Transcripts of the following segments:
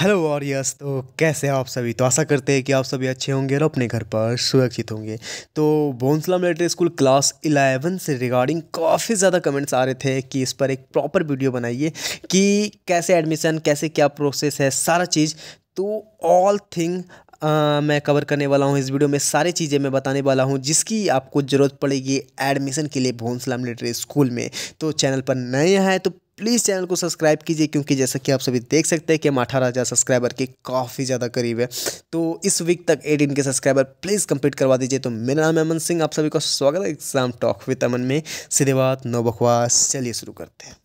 hello warriors तो कैसे हैं आप सभी तो आशा करते हैं कि आप सभी अच्छे होंगे और अपने घर पर सुरक्षित होंगे तो Bhonsala military school class eleven से रिगार्डिंग काफ़ी ज़्यादा कमेंट्स आ रहे थे कि इस पर एक प्रॉपर वीडियो बनाइए कि कैसे एडमिशन कैसे क्या प्रोसेस है सारा चीज़ तो ऑल थिंग आ, मैं कवर करने वाला हूँ इस वीडियो में सारी चीज़ें मैं बताने वाला हूँ जिसकी आपको ज़रूरत पड़ेगी एडमिशन के लिए भोंसला मिलिट्री स्कूल में तो चैनल पर नए हैं तो प्लीज़ चैनल को सब्सक्राइब कीजिए क्योंकि जैसा कि आप सभी देख सकते हैं कि हम अठारह हज़ार सब्सक्राइबर के काफ़ी ज़्यादा करीब है तो इस वीक तक एटीन के सब्सक्राइबर प्लीज़ कंप्लीट करवा दीजिए तो मेरा नाम अमन सिंह आप सभी का स्वागत है एग्जाम टॉक विद अमन में सीधे बात नौ बकवास चलिए शुरू करते हैं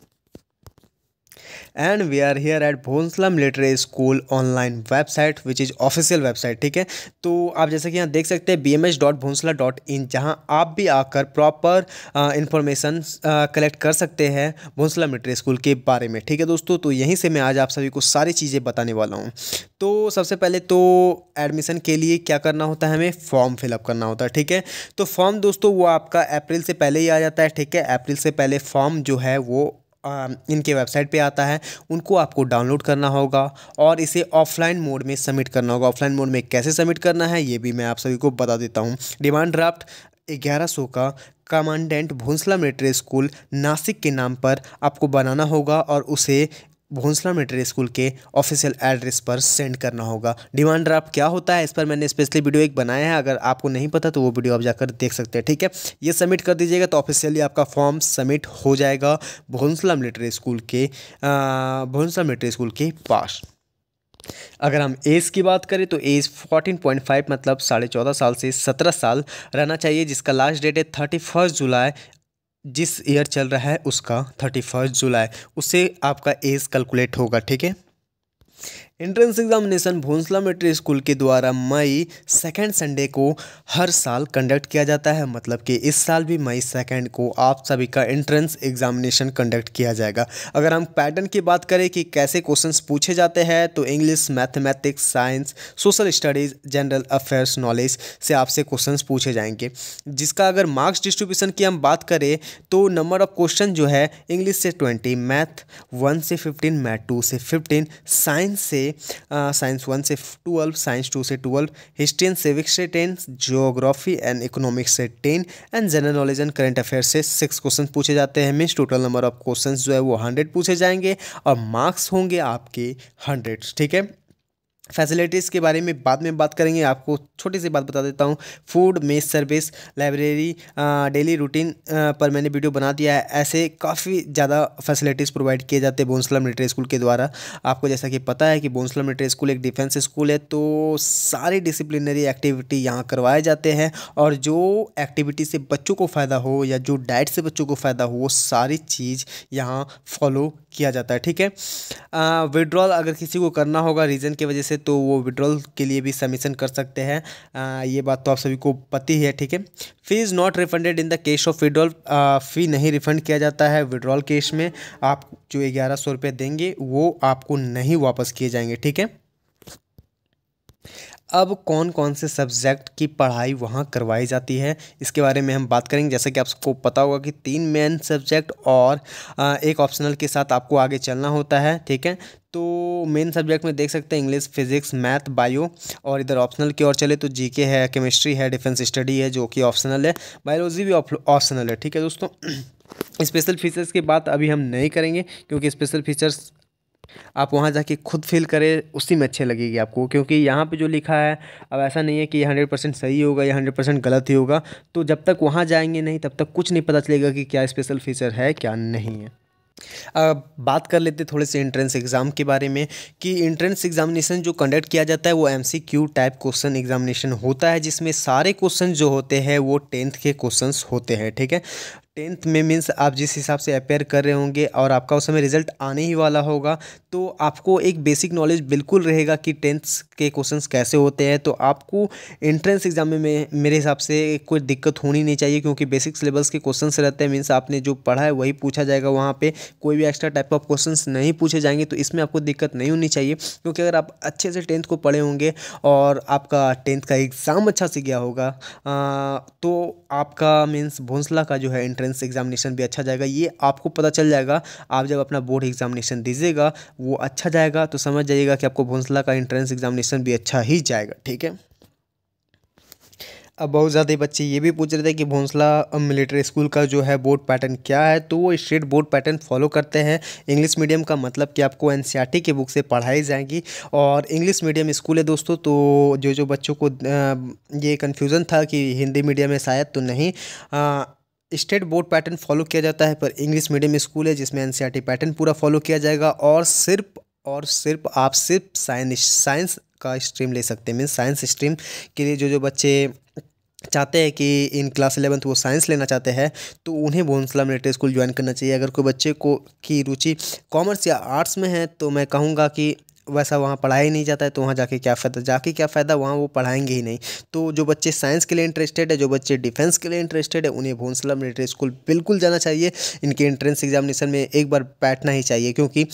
and we are here at Bhonsala military school online website which is official website ठीक है तो आप जैसे कि यहाँ देख सकते हैं B M H dot Bhonsala dot in जहाँ आप भी आकर प्रॉपर इंफॉर्मेशन कलेक्ट कर सकते हैं भोंसला मिलिट्री स्कूल के बारे में ठीक है दोस्तों तो यहीं से मैं आज आप सभी को सारी चीज़ें बताने वाला हूँ तो सबसे पहले तो एडमिशन के लिए क्या करना होता है हमें फॉर्म फिलअप करना होता है ठीक है तो फॉर्म दोस्तों वो आपका अप्रैल से पहले ही आ जाता है ठीक है अप्रैल से पहले फॉर्म जो है वो इनके वेबसाइट पे आता है उनको आपको डाउनलोड करना होगा और इसे ऑफलाइन मोड में सबमिट करना होगा ऑफलाइन मोड में कैसे सबमिट करना है ये भी मैं आप सभी को बता देता हूँ डिमांड ड्राफ्ट ग्यारह सौ का commandant Bhonsala military school Nashik के नाम पर आपको बनाना होगा और उसे भोंसला मिलिट्री स्कूल के ऑफिशियल एड्रेस पर सेंड करना होगा डिमांड ड्राफ्ट क्या होता है इस पर मैंने स्पेशली वीडियो एक बनाया है अगर आपको नहीं पता तो वो वीडियो आप जाकर देख सकते हैं ठीक है ये सबमिट कर दीजिएगा तो ऑफिशियली आपका फॉर्म सबमिट हो जाएगा भोंसला मिलिट्री स्कूल के भोंसला मिलिट्री स्कूल के पास अगर हम एज की बात करें तो एज 14.5 मतलब साढ़े चौदह साल से सत्रह साल रहना चाहिए जिसका लास्ट डेट है थर्टी फर्स्ट जुलाई जिस ईयर चल रहा है उसका थर्टी फर्स्ट जुलाई उससे आपका एज कैलकुलेट होगा ठीक है entrance examination Bhonsala military school के द्वारा मई सेकेंड संडे को हर साल कंडक्ट किया जाता है मतलब कि इस साल भी मई सेकेंड को आप सभी का एंट्रेंस एग्जामिनेशन कंडक्ट किया जाएगा अगर हम पैटर्न की बात करें कि कैसे क्वेश्चंस पूछे जाते हैं तो English mathematics science social studies general affairs knowledge से आपसे क्वेश्चन पूछे जाएंगे जिसका अगर मार्क्स डिस्ट्रीब्यूशन की हम बात करें तो नंबर ऑफ क्वेश्चन जो है इंग्लिश से ट्वेंटी मैथ वन से फिफ्टीन मैथ टू से फिफ्टीन साइंस से साइंस वन से ट्वेल्व साइंस टू से ट्वेल्व हिस्ट्री एंड सिविक्स से टेन जियोग्राफी एंड इकोनॉमिक्स से ten and general knowledge and current affair से सिक्स क्वेश्चन पूछे जाते हैं means total number of question जो है वो हंड्रेड पूछे जाएंगे और मार्क्स होंगे आपके हंड्रेड ठीक है फैसिलिटीज़ के बारे में बाद में बात करेंगे आपको छोटी सी बात बता देता हूँ food mess service library daily routine पर मैंने वीडियो बना दिया है ऐसे काफ़ी ज़्यादा फैसिलिटीज़ प्रोवाइड किए जाते हैं बोनसला मिलिट्री स्कूल के द्वारा आपको जैसा कि पता है कि बोनसला मिलिट्री स्कूल एक डिफेंस स्कूल है तो सारी डिसिप्लिनरी एक्टिविटी यहाँ करवाए जाते हैं और जो एक्टिविटी से बच्चों को फ़ायदा हो या जो डाइट से बच्चों को फ़ायदा हो वो सारी चीज़ यहाँ फॉलो किया जाता है ठीक है विड्रॉल अगर किसी को करना होगा रीज़न की वजह से तो वो विड्रॉल के लिए भी सबमिशन कर सकते हैं ये बात तो आप सभी को पता ही है ठीक है fee is not refunded in the case of withdrawal fee नहीं रिफंड किया जाता है विड्रॉल केस में आप जो ग्यारह सौ रुपये देंगे वो आपको नहीं वापस किए जाएंगे ठीक है अब कौन कौन से सब्जेक्ट की पढ़ाई वहाँ करवाई जाती है इसके बारे में हम बात करेंगे जैसे कि आपको पता होगा कि तीन मेन सब्जेक्ट और एक ऑप्शनल के साथ आपको आगे चलना होता है ठीक है तो मेन सब्जेक्ट में देख सकते हैं इंग्लिश फिजिक्स मैथ बायो और इधर ऑप्शनल की ओर चले तो जीके है केमिस्ट्री है डिफेंस स्टडी है जो कि ऑप्शनल है बायोलॉजी भी ऑप्शनल है ठीक है दोस्तों स्पेशल फीचर्स की बात अभी हम नहीं करेंगे क्योंकि स्पेशल फीचर्स आप वहाँ जाके खुद फील करें उसी में अच्छे लगेगी आपको क्योंकि यहाँ पे जो लिखा है अब ऐसा नहीं है कि हंड्रेड परसेंट सही होगा या हंड्रेड परसेंट गलत ही होगा तो जब तक वहाँ जाएंगे नहीं तब तक कुछ नहीं पता चलेगा कि क्या स्पेशल फीचर है क्या नहीं है अब बात कर लेते थोड़े से इंट्रेंस एग्ज़ाम के बारे में कि इंट्रेंस एग्जामिनेशन जो कंडक्ट किया जाता है वो एम टाइप क्वेश्चन एग्जामिनेशन होता है जिसमें सारे क्वेश्चन जो होते हैं वो टेंथ के क्वेश्चंस होते हैं ठीक है टेंथ में मीन्स आप जिस हिसाब से अपेयर कर रहे होंगे और आपका उस समय रिजल्ट आने ही वाला होगा तो आपको एक बेसिक नॉलेज बिल्कुल रहेगा कि टेंथ के क्वेश्चंस कैसे होते हैं तो आपको एंट्रेंस एग्जाम में, मेरे हिसाब से कोई दिक्कत होनी नहीं चाहिए क्योंकि बेसिक सिलेबस के क्वेश्चंस रहते हैं मीन्स आपने जो पढ़ा है वही पूछा जाएगा वहाँ पर कोई भी एक्स्ट्रा टाइप ऑफ क्वेश्चन नहीं पूछे जाएंगे तो इसमें आपको दिक्कत नहीं होनी चाहिए क्योंकि अगर आप अच्छे से टेंथ को पढ़े होंगे और आपका टेंथ का एग्ज़ाम अच्छा से गया होगा तो आपका मीन्स भोंसला का जो है एंट्रेंस एंट्रेंस एग्जामिनेशन भी अच्छा जाएगा ये आपको पता चल जाएगा आप जब अपना बोर्ड एग्जामिनेशन दीजिएगा वो अच्छा जाएगा तो समझ जाइएगा कि आपको भोंसला का एंट्रेंस एग्जामिनेशन भी अच्छा ही जाएगा ठीक है अब बहुत ज़्यादा बच्चे ये भी पूछ रहे थे कि भोंसला मिलिट्री स्कूल का जो है बोर्ड पैटर्न क्या है तो वो स्टेट बोर्ड पैटर्न फॉलो करते हैं इंग्लिश मीडियम का मतलब कि आपको एन e की बुक से पढ़ाई जाएगी और इंग्लिश मीडियम स्कूल है दोस्तों तो जो जो बच्चों को ये कन्फ्यूज़न था कि हिंदी मीडियम है शायद तो नहीं आ, स्टेट बोर्ड पैटर्न फॉलो किया जाता है पर इंग्लिश मीडियम स्कूल है जिसमें एन e पैटर्न पूरा फॉलो किया जाएगा और सिर्फ और सिर्फ आप सिर्फ साइंस साइंस का स्ट्रीम ले सकते हैं मीन साइंस स्ट्रीम के लिए जो जो बच्चे चाहते हैं कि इन क्लास इलेवंथ वो साइंस लेना चाहते हैं तो उन्हें भोन्सला मिलिट्री स्कूल ज्वाइन करना चाहिए अगर कोई बच्चे को की रुचि कॉमर्स या आर्ट्स में है तो मैं कहूँगा कि वैसा वहाँ पढ़ाया ही नहीं जाता है तो वहाँ जाके क्या फ़ायदा जाके क्या फ़ायदा वहाँ वो पढ़ाएंगे ही नहीं तो जो बच्चे साइंस के लिए इंटरेस्टेड है जो बच्चे डिफेंस के लिए इंटरेस्टेड है उन्हें भोंसला मिलिट्री स्कूल बिल्कुल जाना चाहिए इनके एंट्रेंस एग्जामिनेशन में एक बार बैठना ही चाहिए क्योंकि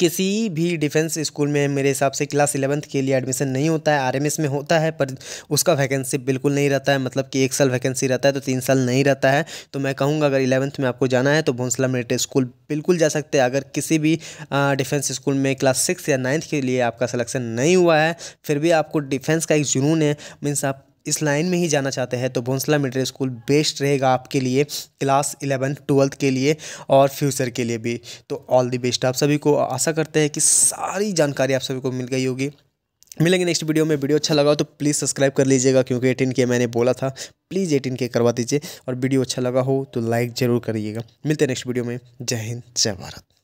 किसी भी डिफेंस स्कूल में मेरे हिसाब से क्लास इलेवंथ के लिए एडमिशन नहीं होता है आरएमएस में होता है पर उसका वैकेंसी बिल्कुल नहीं रहता है मतलब कि एक साल वैकेंसी रहता है तो तीन साल नहीं रहता है तो मैं कहूँगा अगर इलेवंथ में आपको जाना है तो भोंसला मिलिट्री स्कूल बिल्कुल जा सकते हैं अगर किसी भी डिफेंस स्कूल में क्लास सिक्स या नाइन्थ के लिए आपका सलेक्शन नहीं हुआ है फिर भी आपको डिफेंस का एक जुनून है मीन्स आप इस लाइन में ही जाना चाहते हैं तो भोंसला मिडिल स्कूल बेस्ट रहेगा आपके लिए क्लास इलेवन ट्वेल्थ के लिए और फ्यूचर के लिए भी तो ऑल दी बेस्ट आप सभी को आशा करते हैं कि सारी जानकारी आप सभी को मिल गई होगी मिलेंगे नेक्स्ट वीडियो में वीडियो अच्छा लगा तो प्लीज़ सब्सक्राइब कर लीजिएगा क्योंकि एटीन के मैंने बोला था प्लीज़ एटीन के करवा दीजिए और वीडियो अच्छा लगा हो तो लाइक ज़रूर करिएगा मिलते हैं नेक्स्ट वीडियो में जय हिंद जय भारत